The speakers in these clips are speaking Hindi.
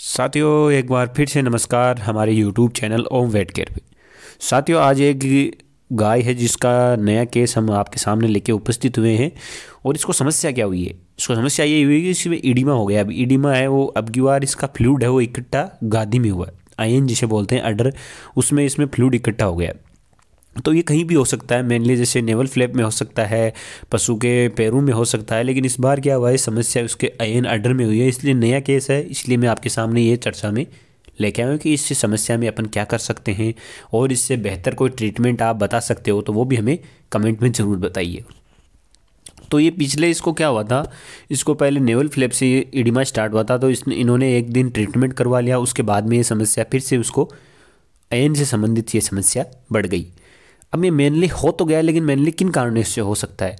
साथियों एक बार फिर से नमस्कार हमारे YouTube channel Om vet care पे साथियों आज एक गाय है जिसका नया केस हम आपके सामने लेके उपस्थित हुए हैं और इसको समस्या क्या हुई है इसको समस्या ये हुई कि इसमें इडिमा हो गया अब इडिमा है वो अब की बार इसका फ्लूड है वो इकट्ठा गादी में हुआ है आयन जिसे बोलते हैं अडर उसमें इसमें फ्लूड इकट्ठा हो गया तो ये कहीं भी हो सकता है मेनली जैसे नेवल फ्लैप में हो सकता है पशु के पैरों में हो सकता है लेकिन इस बार क्या हुआ है समस्या उसके अयन अर्डर में हुई है इसलिए नया केस है इसलिए मैं आपके सामने ये चर्चा में लेके हूँ कि इस समस्या में अपन क्या कर सकते हैं और इससे बेहतर कोई ट्रीटमेंट आप बता सकते हो तो वो भी हमें कमेंट में ज़रूर बताइए तो ये पिछले इसको क्या हुआ था इसको पहले नेवल फ्लैप से इडिमा स्टार्ट हुआ था तो इसने इन्होंने एक दिन ट्रीटमेंट करवा लिया उसके बाद में ये समस्या फिर से उसको अयन से संबंधित ये समस्या बढ़ गई अब ये मेनली हो तो गया लेकिन मेनली किन कारणों से हो सकता है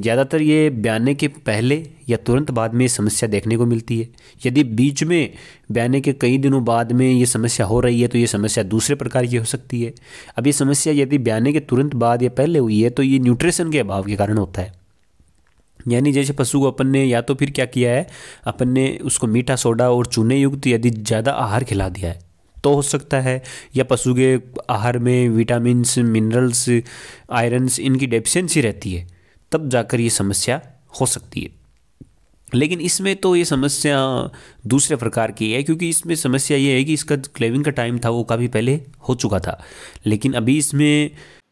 ज़्यादातर ये ब्याने के पहले या तुरंत बाद में ये समस्या देखने को मिलती है यदि बीच में ब्याने के कई दिनों बाद में ये समस्या हो रही है तो ये समस्या दूसरे प्रकार की हो सकती है अब ये समस्या यदि ब्याने के तुरंत बाद या पहले हुई है तो ये न्यूट्रिशन के अभाव के कारण होता है यानी जैसे पशु को अपन ने या तो फिर क्या किया है अपन ने उसको मीठा सोडा और चूने युक्त यदि ज़्यादा आहार खिला दिया है तो हो सकता है या पशु के आहार में विटामिन्स मिनरल्स आयरन्स इनकी डेफिशिएंसी रहती है तब जाकर ये समस्या हो सकती है लेकिन इसमें तो ये समस्या दूसरे प्रकार की है क्योंकि इसमें समस्या ये है कि इसका क्लेविंग का टाइम था वो काफ़ी पहले हो चुका था लेकिन अभी इसमें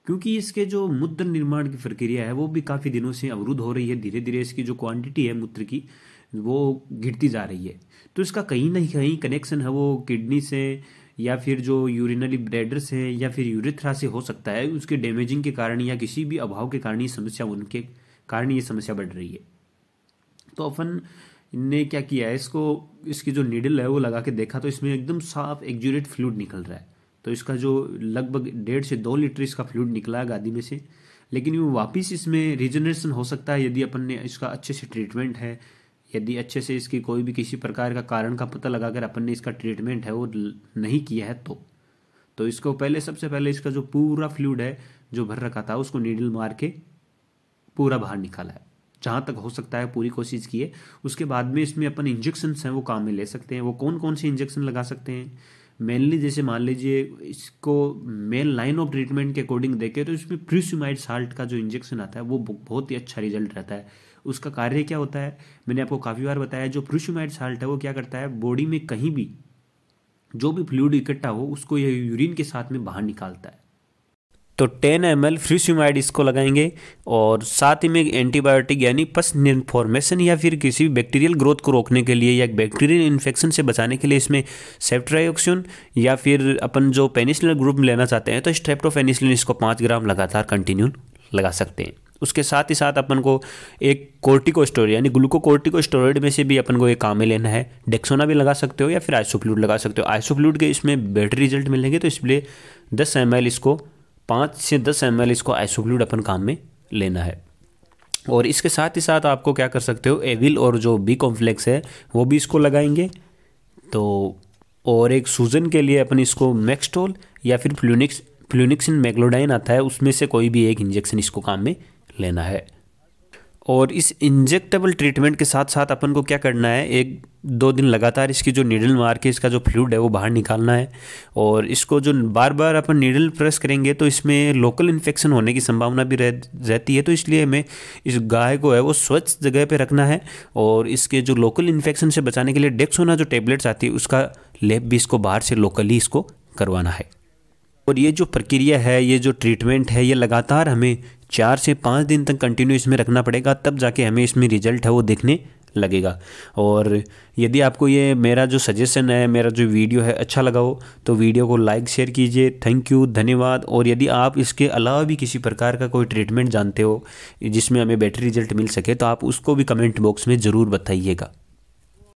क्योंकि इसके जो मूत्र निर्माण की प्रक्रिया है वो भी काफ़ी दिनों से अवरुद्ध हो रही है धीरे धीरे इसकी जो क्वांटिटी है मूत्र की वो घिरती जा रही है तो इसका कहीं ना कहीं कनेक्शन है वो किडनी से या फिर जो यूरिनरी ब्रेडर्स हैं या फिर यूरिथ्रा से हो सकता है उसके डैमेजिंग के कारण या किसी भी अभाव के कारण ये समस्या उनके कारण ये समस्या बढ़ रही है तो अपन ने क्या किया है इसको इसकी जो नीडल है वो लगा के देखा तो इसमें एकदम साफ एक्जूरेट फ्लूड निकल रहा है तो इसका जो लगभग डेढ़ से दो लीटर इसका फ्लूड निकला है गादी में से लेकिन वो वापिस इसमें रिजनरेशन हो सकता है यदि अपन ने इसका अच्छे से ट्रीटमेंट है यदि अच्छे से इसकी कोई भी किसी प्रकार का कारण का पता लगाकर अपन ने इसका ट्रीटमेंट है वो नहीं किया है तो तो इसको पहले सबसे पहले इसका जो पूरा फ्लूड है जो भर रखा था उसको नीडल मार के पूरा बाहर निकाला है जहाँ तक हो सकता है पूरी कोशिश की है उसके बाद में इसमें अपन इंजेक्शन्स हैं वो काम में ले सकते हैं वो कौन कौन से इंजेक्शन लगा सकते हैं मेनली जैसे मान लीजिए इसको मेन लाइन ऑफ ट्रीटमेंट के अकॉर्डिंग देखें तो इसमें प्रीस्यूमाइड साल्ट का जो इंजेक्शन आता है वो बहुत ही अच्छा रिजल्ट रहता है उसका कार्य क्या होता है मैंने आपको काफ़ी बार बताया जो प्रीस्यूमाइड साल्ट है वो क्या करता है बॉडी में कहीं भी जो भी फ्लूड इकट्ठा हो उसको यह यूरिन के साथ में बाहर निकालता है तो 10 एम एल फ्रीसीमाइड इसको लगाएंगे और साथ ही में एंटीबायोटिक यानी पस इन्फॉर्मेशन या फिर किसी भी बैक्टीरियल ग्रोथ को रोकने के लिए या बैक्टीरियल इन्फेक्शन से बचाने के लिए इसमें सेप्ट्राइक्सिन या फिर अपन जो पेनिसिलिन ग्रुप में लेना चाहते हैं तो स्ट्रेप्टोफेनिसिलिन इसको पाँच ग्राम लगातार कंटिन्यू लगा सकते हैं उसके साथ ही साथ अपन को एक कोर्टिकोस्टोर यानी ग्लूकोकोर्टिकोस्टोरॉइड में से भी अपन को एक काम में लेना है डेक्सोना भी लगा सकते हो या फिर आइसोफ्लूड लगा सकते हो आइसोफ्लूड के इसमें बेटर रिजल्ट मिलेंगे तो इसलिए दस एम इसको पाँच से दस एम इसको आइसोब्लूड अपन काम में लेना है और इसके साथ ही साथ आपको क्या कर सकते हो एविल और जो बी कॉम्प्लेक्स है वो भी इसको लगाएंगे तो और एक सूजन के लिए अपन इसको मैक्सटोल या फिर फ्लूनिक्स फ्लूनिक्सिन मैग्लोडाइन आता है उसमें से कोई भी एक इंजेक्शन इसको काम में लेना है और इस इंजेक्टेबल ट्रीटमेंट के साथ साथ अपन को क्या करना है एक दो दिन लगातार इसकी जो नीडल मार के इसका जो फ्लूड है वो बाहर निकालना है और इसको जो बार बार अपन नीडल प्रेस करेंगे तो इसमें लोकल इन्फेक्शन होने की संभावना भी रह रहती है तो इसलिए हमें इस गाय को है वो स्वच्छ जगह पे रखना है और इसके जो लोकल इन्फेक्शन से बचाने के लिए डेक्सोना जो टेबलेट्स आती है उसका लेप भी इसको बाहर से लोकली इसको करवाना है और ये जो प्रक्रिया है ये जो ट्रीटमेंट है ये लगातार हमें चार से पाँच दिन तक कंटिन्यू इसमें रखना पड़ेगा तब जाके हमें इसमें रिजल्ट है वो देखने लगेगा और यदि आपको ये मेरा जो सजेशन है मेरा जो वीडियो है अच्छा लगा हो तो वीडियो को लाइक शेयर कीजिए थैंक यू धन्यवाद और यदि आप इसके अलावा भी किसी प्रकार का कोई ट्रीटमेंट जानते हो जिसमें हमें बेटर रिजल्ट मिल सके तो आप उसको भी कमेंट बॉक्स में ज़रूर बताइएगा